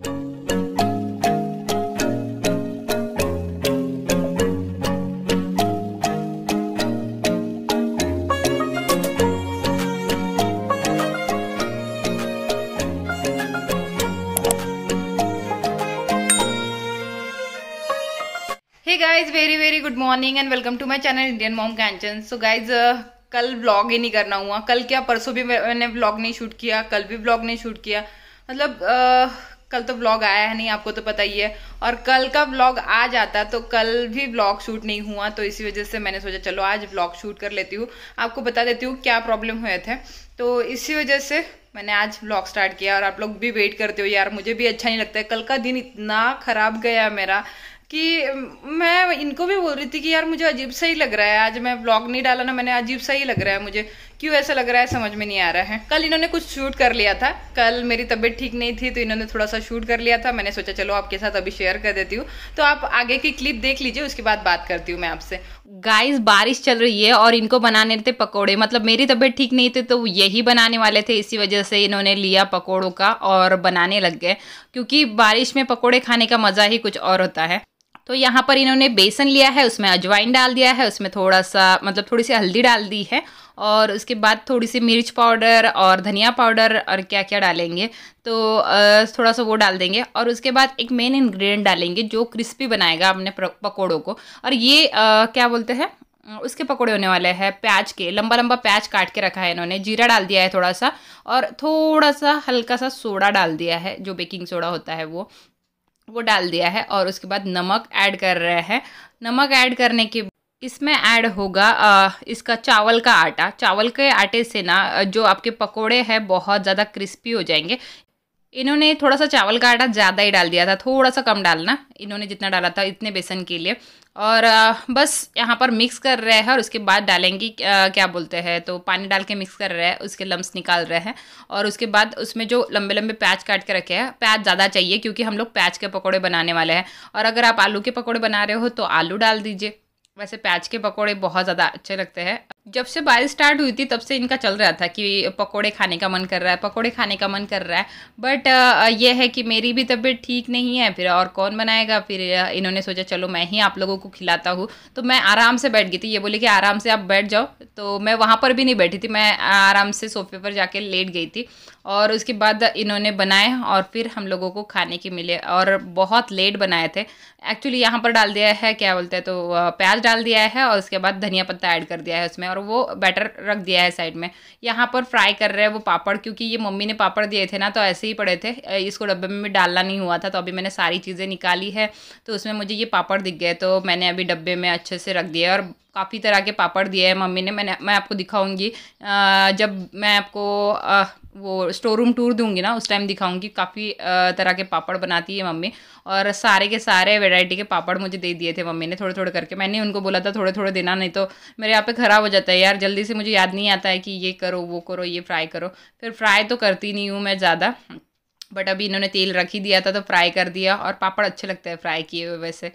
Guys very very good morning and welcome to my channel Indian mom Kanchan so guys कल blog ही नहीं करना हुआ कल क्या परसों भी मैंने ब्लॉग नहीं शूट किया कल भी ब्लॉग नहीं शूट किया मतलब uh, कल तो ब्लॉग आया है नहीं आपको तो पता ही है और कल का ब्लॉग आ जाता तो कल भी ब्लॉग शूट नहीं हुआ तो इसी वजह से मैंने सोचा चलो आज ब्लॉग शूट कर लेती हूँ आपको बता देती हूँ क्या प्रॉब्लम हुए थे तो इसी वजह से मैंने आज ब्लॉग स्टार्ट किया और आप लोग भी वेट करते हो यार मुझे भी अच्छा नहीं लगता है कल का दिन इतना खराब गया मेरा कि मैं इनको भी बोल रही थी कि यार मुझे अजीब सा ही लग रहा है आज मैं ब्लॉग नहीं डाला ना मैंने अजीब सा ही लग रहा है मुझे क्यों ऐसा लग रहा है समझ में नहीं आ रहा है कल इन्होंने कुछ शूट कर लिया था कल मेरी तबीयत ठीक नहीं थी तो इन्होंने थोड़ा सा शूट कर लिया था मैंने सोचा चलो आपके साथ अभी शेयर कर देती हूँ तो आप आगे की क्लिप देख लीजिए उसके बाद बात करती हूँ मैं आपसे गाइस बारिश चल रही है और इनको बनाने थे पकौड़े मतलब मेरी तबीयत ठीक नहीं थी तो यही बनाने वाले थे इसी वजह से इन्होंने लिया पकौड़ों का और बनाने लग गए क्योंकि बारिश में पकौड़े खाने का मज़ा ही कुछ और होता है तो यहाँ पर इन्होंने बेसन लिया है उसमें अजवाइन डाल दिया है उसमें थोड़ा सा मतलब थोड़ी सी हल्दी डाल दी है और उसके बाद थोड़ी सी मिर्च पाउडर और धनिया पाउडर और क्या क्या डालेंगे तो थोड़ा सा वो डाल देंगे और उसके बाद एक मेन इंग्रेडिएंट डालेंगे जो क्रिस्पी बनाएगा अपने पकौड़ों को और ये आ, क्या बोलते हैं उसके पकौड़े होने वाले हैं प्याज के लंबा लंबा प्याज काट के रखा है इन्होंने जीरा डाल दिया है थोड़ा सा और थोड़ा सा हल्का सा सोडा डाल दिया है जो बेकिंग सोडा होता है वो वो डाल दिया है और उसके बाद नमक ऐड कर रहे हैं नमक ऐड करने के इसमें ऐड होगा इसका चावल का आटा चावल के आटे से ना जो आपके पकोड़े हैं बहुत ज़्यादा क्रिस्पी हो जाएंगे इन्होंने थोड़ा सा चावल का आटा ज़्यादा ही डाल दिया था थोड़ा सा कम डालना इन्होंने जितना डाला था इतने बेसन के लिए और बस यहाँ पर मिक्स कर रहे हैं और उसके बाद डालेंगे क्या बोलते हैं तो पानी डाल के मिक्स कर रहे हैं उसके लम्स निकाल रहे हैं और उसके बाद उसमें जो लंबे लंबे प्याज काट के रखे हैं प्याज ज़्यादा चाहिए क्योंकि हम लोग प्याज के पकौड़े बनाने वाले हैं और अगर आप आलू के पकौड़े बना रहे हो तो आलू डाल दीजिए वैसे प्याज के पकौड़े बहुत ज़्यादा अच्छे लगते हैं जब से बारिश स्टार्ट हुई थी तब से इनका चल रहा था कि पकोड़े खाने का मन कर रहा है पकोड़े खाने का मन कर रहा है बट ये है कि मेरी भी तबीयत ठीक नहीं है फिर और कौन बनाएगा फिर इन्होंने सोचा चलो मैं ही आप लोगों को खिलाता हूँ तो मैं आराम से बैठ गई थी ये बोली कि आराम से आप बैठ जाओ तो मैं वहाँ पर भी नहीं बैठी थी मैं आराम से सोफे पर जाके लेट गई थी और उसके बाद इन्होंने बनाए और फिर हम लोगों को खाने के मिले और बहुत लेट बनाए थे एक्चुअली यहाँ पर डाल दिया है क्या बोलते हैं तो प्याज डाल दिया है और उसके बाद धनिया पत्ता ऐड कर दिया है उसमें और वो बैटर रख दिया है साइड में यहाँ पर फ्राई कर रहे हैं वो पापड़ क्योंकि ये मम्मी ने पापड़ दिए थे ना तो ऐसे ही पड़े थे इसको डब्बे में भी डालना नहीं हुआ था तो अभी मैंने सारी चीज़ें निकाली है तो उसमें मुझे ये पापड़ दिख गए तो मैंने अभी डब्बे में अच्छे से रख दिया और काफ़ी तरह के पापड़ दिए हैं मम्मी ने मैंने मैं आपको दिखाऊंगी जब मैं आपको वो स्टोर रूम टूर दूंगी ना उस टाइम दिखाऊंगी काफ़ी तरह के पापड़ बनाती है मम्मी और सारे के सारे वेराइटी के पापड़ मुझे दे दिए थे मम्मी ने थोड़े थोड़े करके मैंने उनको बोला था थोड़े थोड़े देना नहीं तो मेरे यहाँ पे ख़राब हो जाता है यार जल्दी से मुझे याद नहीं आता है कि ये करो वो करो ये फ्राई करो फिर फ्राई तो करती नहीं हूँ मैं ज़्यादा बट अभी इन्होंने तेल रख ही दिया था तो फ्राई कर दिया और पापड़ अच्छे लगते हैं फ्राई किए हुए वैसे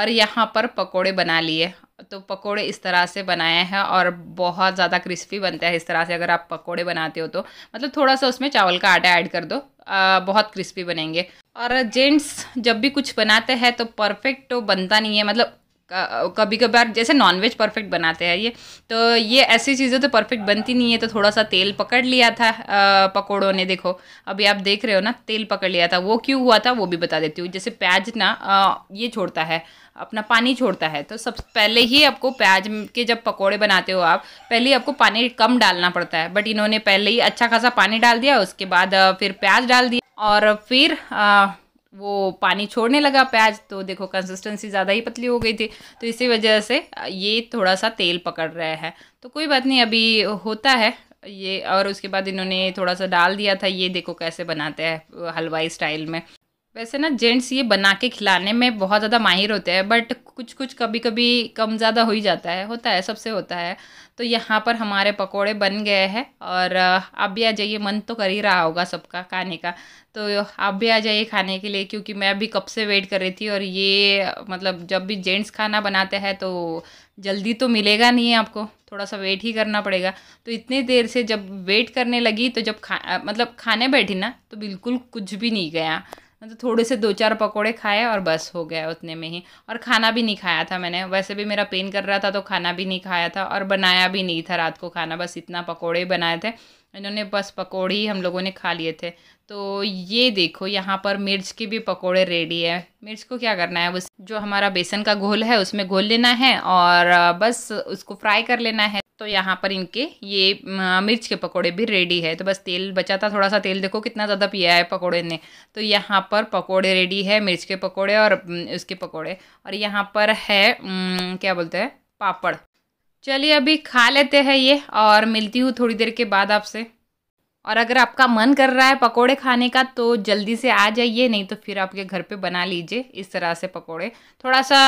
और यहाँ पर पकोड़े बना लिए तो पकोड़े इस तरह से बनाए हैं और बहुत ज़्यादा क्रिस्पी बनता है इस तरह से अगर आप पकोड़े बनाते हो तो मतलब थोड़ा सा उसमें चावल का आटा ऐड कर दो आ, बहुत क्रिस्पी बनेंगे और जेंट्स जब भी कुछ बनाते हैं तो परफेक्ट तो बनता नहीं है मतलब कभी कभार जैसे नॉनवेज परफेक्ट बनाते हैं ये तो ये ऐसी चीज़ें तो परफेक्ट बनती नहीं है तो थोड़ा सा तेल पकड़ लिया था पकौड़ों ने देखो अभी आप देख रहे हो ना तेल पकड़ लिया था वो क्यों हुआ था वो भी बता देती हूँ जैसे प्याज ना ये छोड़ता है अपना पानी छोड़ता है तो सब पहले ही आपको प्याज के जब पकोड़े बनाते हो आप पहले ही आपको पानी कम डालना पड़ता है बट इन्होंने पहले ही अच्छा खासा पानी डाल दिया उसके बाद फिर प्याज डाल दिया और फिर आ, वो पानी छोड़ने लगा प्याज तो देखो कंसिस्टेंसी ज़्यादा ही पतली हो गई थी तो इसी वजह से ये थोड़ा सा तेल पकड़ रहा है तो कोई बात नहीं अभी होता है ये और उसके बाद इन्होंने थोड़ा सा डाल दिया था ये देखो कैसे बनाते हैं हलवाई स्टाइल में वैसे ना जेंट्स ये बना के खिलाने में बहुत ज़्यादा माहिर होते हैं बट कुछ कुछ कभी कभी कम ज़्यादा हो ही जाता है होता है सबसे होता है तो यहाँ पर हमारे पकोड़े बन गए हैं और आप भी आ जाइए मन तो कर ही रहा होगा सबका खाने का तो आप भी आ जाइए खाने के लिए क्योंकि मैं भी कब से वेट कर रही थी और ये मतलब जब भी जेंट्स खाना बनाते हैं तो जल्दी तो मिलेगा नहीं है आपको थोड़ा सा वेट ही करना पड़ेगा तो इतनी देर से जब वेट करने लगी तो जब खा मतलब खाने बैठी ना तो बिल्कुल कुछ भी नहीं गया मतलब थोड़े से दो चार पकोड़े खाए और बस हो गया उतने में ही और खाना भी नहीं खाया था मैंने वैसे भी मेरा पेन कर रहा था तो खाना भी नहीं खाया था और बनाया भी नहीं था रात को खाना बस इतना पकौड़े बनाए थे इन्होंने बस पकौड़े ही हम लोगों ने खा लिए थे तो ये देखो यहाँ पर मिर्च के भी पकोड़े रेडी है मिर्च को क्या करना है उस जो हमारा बेसन का घोल है उसमें घोल लेना है और बस उसको फ्राई कर लेना है तो यहाँ पर इनके ये मिर्च के पकोड़े भी रेडी है तो बस तेल बचा था थोड़ा सा तेल देखो कितना ज़्यादा पिया है पकोड़े ने तो यहाँ पर पकोड़े रेडी है मिर्च के पकोड़े और उसके पकोड़े और यहाँ पर है क्या बोलते हैं पापड़ चलिए अभी खा लेते हैं ये और मिलती हूँ थोड़ी देर के बाद आपसे और अगर आपका मन कर रहा है पकोड़े खाने का तो जल्दी से आ जाइए नहीं तो फिर आपके घर पे बना लीजिए इस तरह से पकोड़े थोड़ा सा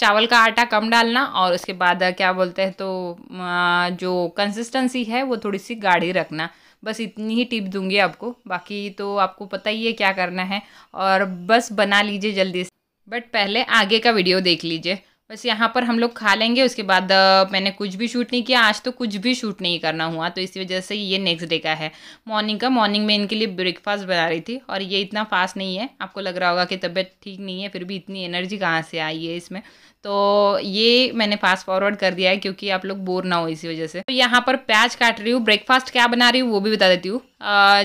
चावल का आटा कम डालना और उसके बाद क्या बोलते हैं तो जो कंसिस्टेंसी है वो थोड़ी सी गाढ़ी रखना बस इतनी ही टिप दूंगी आपको बाकी तो आपको पता ही है क्या करना है और बस बना लीजिए जल्दी से बट पहले आगे का वीडियो देख लीजिए बस यहाँ पर हम लोग खा लेंगे उसके बाद मैंने कुछ भी शूट नहीं किया आज तो कुछ भी शूट नहीं करना हुआ तो इसी वजह से ये नेक्स्ट डे का है मॉर्निंग का मॉर्निंग में इनके लिए ब्रेकफास्ट बना रही थी और ये इतना फास्ट नहीं है आपको लग रहा होगा कि तबीयत ठीक नहीं है फिर भी इतनी एनर्जी कहाँ से आई है इसमें तो ये मैंने फास्ट फॉरवर्ड कर दिया है क्योंकि आप लोग बोर ना हो इसी वजह से तो यहाँ पर प्याज काट रही हूँ ब्रेकफास्ट क्या बना रही हूँ वो भी बता देती हूँ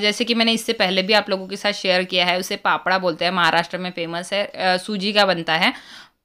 जैसे कि मैंने इससे पहले भी आप लोगों के साथ शेयर किया है उसे पापड़ा बोलते हैं महाराष्ट्र में फेमस है सूजी का बनता है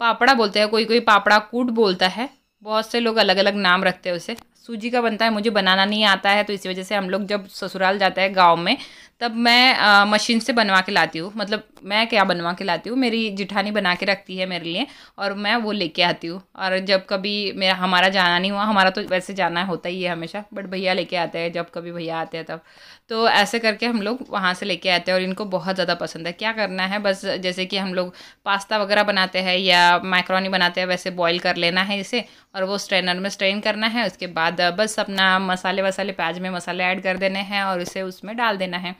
पापड़ा बोलते हैं कोई कोई पापड़ा कूट बोलता है बहुत से लोग अलग अलग नाम रखते हैं उसे सूजी का बनता है मुझे बनाना नहीं आता है तो इसी वजह से हम लोग जब ससुराल जाता है गांव में तब मैं आ, मशीन से बनवा के लाती हूँ मतलब मैं क्या बनवा के लाती हूँ मेरी जिठानी बना के रखती है मेरे लिए और मैं वो लेके आती हूँ और जब कभी मेरा हमारा जाना नहीं हुआ हमारा तो वैसे जाना होता ही है हमेशा बट भैया लेके आते हैं जब कभी भैया आते हैं तब तो ऐसे करके हम लोग वहाँ से लेके आते हैं और इनको बहुत ज़्यादा पसंद है क्या करना है बस जैसे कि हम लोग पास्ता वगैरह बनाते हैं या माइक्रोनी बनाते हैं वैसे बॉयल कर लेना है इसे और वो स्ट्रेनर में स्ट्रेन करना है उसके बाद बाद बस अपना मसाले वसाले प्याज में मसाले ऐड कर देने हैं और उसे उसमें डाल देना है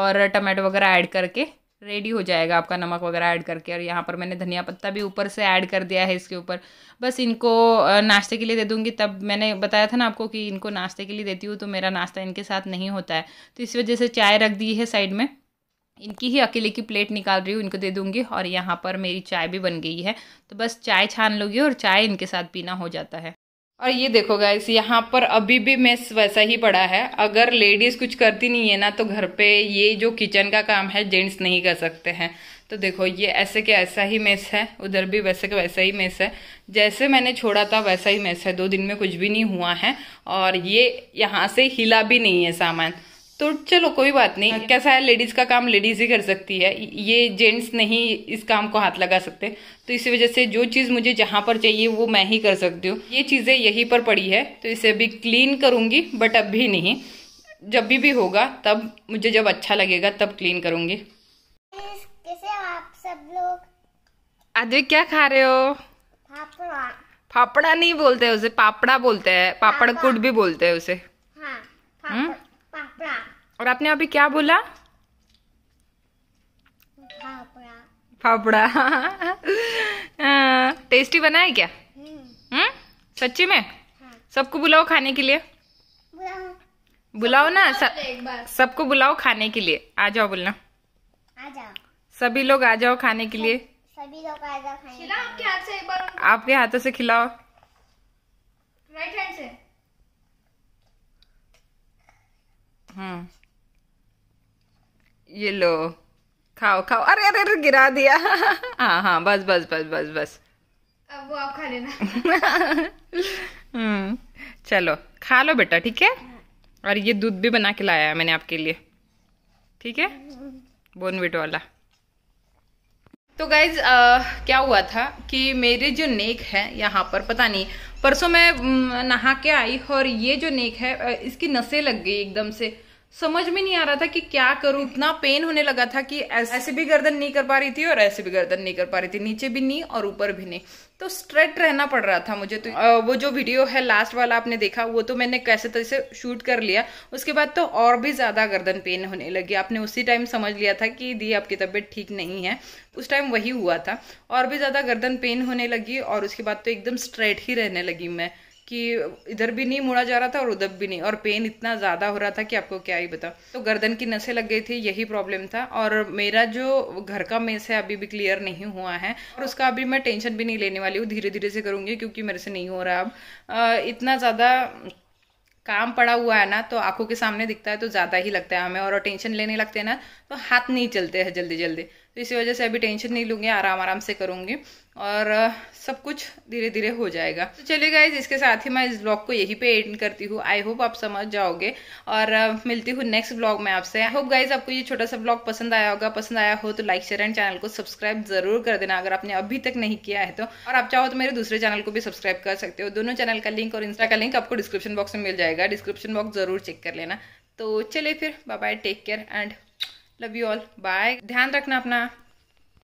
और टमाटो वगैरह ऐड करके रेडी हो जाएगा आपका नमक वगैरह ऐड करके और यहाँ पर मैंने धनिया पत्ता भी ऊपर से ऐड कर दिया है इसके ऊपर बस इनको नाश्ते के लिए दे दूँगी तब मैंने बताया था ना आपको कि इनको नाश्ते के लिए देती हूँ तो मेरा नाश्ता इनके साथ नहीं होता है तो इस वजह से चाय रख दी है साइड में इनकी ही अकेले की प्लेट निकाल रही हूँ इनको दे दूँगी और यहाँ पर मेरी चाय भी बन गई है तो बस चाय छान लोगी और चाय इनके साथ पीना हो जाता है और ये देखो गाइस यहाँ पर अभी भी मेस वैसा ही पड़ा है अगर लेडीज़ कुछ करती नहीं है ना तो घर पे ये जो किचन का काम है जेंट्स नहीं कर सकते हैं तो देखो ये ऐसे के ऐसा ही मेस है उधर भी वैसे के वैसा ही मेस है जैसे मैंने छोड़ा था वैसा ही मेस है दो दिन में कुछ भी नहीं हुआ है और ये यहाँ से हिला भी नहीं है सामान तो चलो कोई बात नहीं कैसा है लेडीज का काम लेडीज ही कर सकती है ये जेंट्स नहीं इस काम को हाथ लगा सकते तो इसी वजह से जो चीज़ मुझे जहाँ पर चाहिए वो मैं ही कर सकती हूँ ये चीज़ें यहीं पर पड़ी है तो इसे अभी क्लीन करूंगी बट अब भी नहीं जब भी भी होगा तब मुझे जब अच्छा लगेगा तब क्लीन करूंगी कैसे आप सब लोग आदि क्या खा रहे हो फापड़ा नहीं बोलते उसे पापड़ा बोलते हैं पापड़ कुट भी बोलते हैं उसे हाँ, हम्म? और आपने अभी क्या बोला फाफड़ा टेस्टी हाँ, बना है क्या हम्म।, हम्म सच्ची में हाँ। सबको बुलाओ खाने के लिए बुलाओ, ना सबको बुलाओ खाने के लिए आ जाओ बोलना सभी लोग आ जाओ खाने के लिए सभी लोग आ जाओ खाने खिलाओ आपके हाथ से एक बार आपके हाथों से खिलाओ राइट हैंड से हम्म ये लो खाओ खाओ अरे अरे अरे गिरा दिया हाँ हाँ बस बस बस बस बस अब वो आप खा लेना हम्म, चलो खा लो बेटा ठीक है और ये दूध भी बना के लाया है मैंने आपके लिए ठीक है बोनविट वाला तो गाइज क्या हुआ था कि मेरे जो नेक है यहाँ पर पता नहीं परसों मैं नहा के आई और ये जो नेक है इसकी नसें लग गई एकदम से समझ में नहीं आ रहा था कि क्या करूं इतना पेन होने लगा था कि ऐसे भी गर्दन नहीं कर पा रही थी और ऐसे भी गर्दन नहीं कर पा रही थी नीचे भी नहीं और ऊपर भी नहीं तो स्ट्रेट रहना पड़ रहा था मुझे तो वो जो वीडियो है लास्ट वाला आपने देखा वो तो मैंने कैसे तरह से शूट कर लिया उसके बाद तो और भी ज़्यादा गर्दन पेन होने लगी आपने उसी टाइम समझ लिया था कि दी आपकी तबीयत ठीक नहीं है उस टाइम वही हुआ था और भी ज़्यादा गर्दन पेन होने लगी और उसके बाद तो एकदम स्ट्रेट ही रहने लगी मैं कि इधर भी नहीं मुड़ा जा रहा था और उधर भी नहीं और पेन इतना ज़्यादा हो रहा था कि आपको क्या ही बताओ तो गर्दन की नसें लग गई थी यही प्रॉब्लम था और मेरा जो घर का मेस है अभी भी क्लियर नहीं हुआ है और उसका अभी मैं टेंशन भी नहीं लेने वाली हूँ धीरे धीरे से करूँगी क्योंकि मेरे से नहीं हो रहा अब इतना ज़्यादा काम पड़ा हुआ है ना तो आंखों के सामने दिखता है तो ज़्यादा ही लगता है हमें और टेंशन लेने लगते हैं ना तो हाथ नहीं चलते हैं जल्दी जल्दी तो इसी वजह से अभी टेंशन नहीं लूँगी आराम आराम से करूँगी और सब कुछ धीरे धीरे हो जाएगा तो चलिए गाइज इसके साथ ही मैं इस ब्लॉग को यहीं पे एंड करती हूँ आई होप आप समझ जाओगे और मिलती हूँ नेक्स्ट ब्लॉग में आपसे आई होप गाइज आपको ये छोटा सा ब्लॉग पसंद आया होगा पसंद आया हो तो लाइक शेयर एंड चैनल को सब्सक्राइब जरूर कर देना अगर आपने अभी तक नहीं किया है तो और आप चाहो तो मेरे दूसरे चैनल को भी सब्सक्राइब कर सकते हो दोनों चैनल का लिंक और इंस्टा का लिंक आपको डिस्क्रिप्शन बॉक्स में मिल जाएगा डिस्क्रिप्शन बॉक्स जरूर चेक कर लेना तो चलिए फिर bye bye take care and love you all bye ध्यान रखना अपना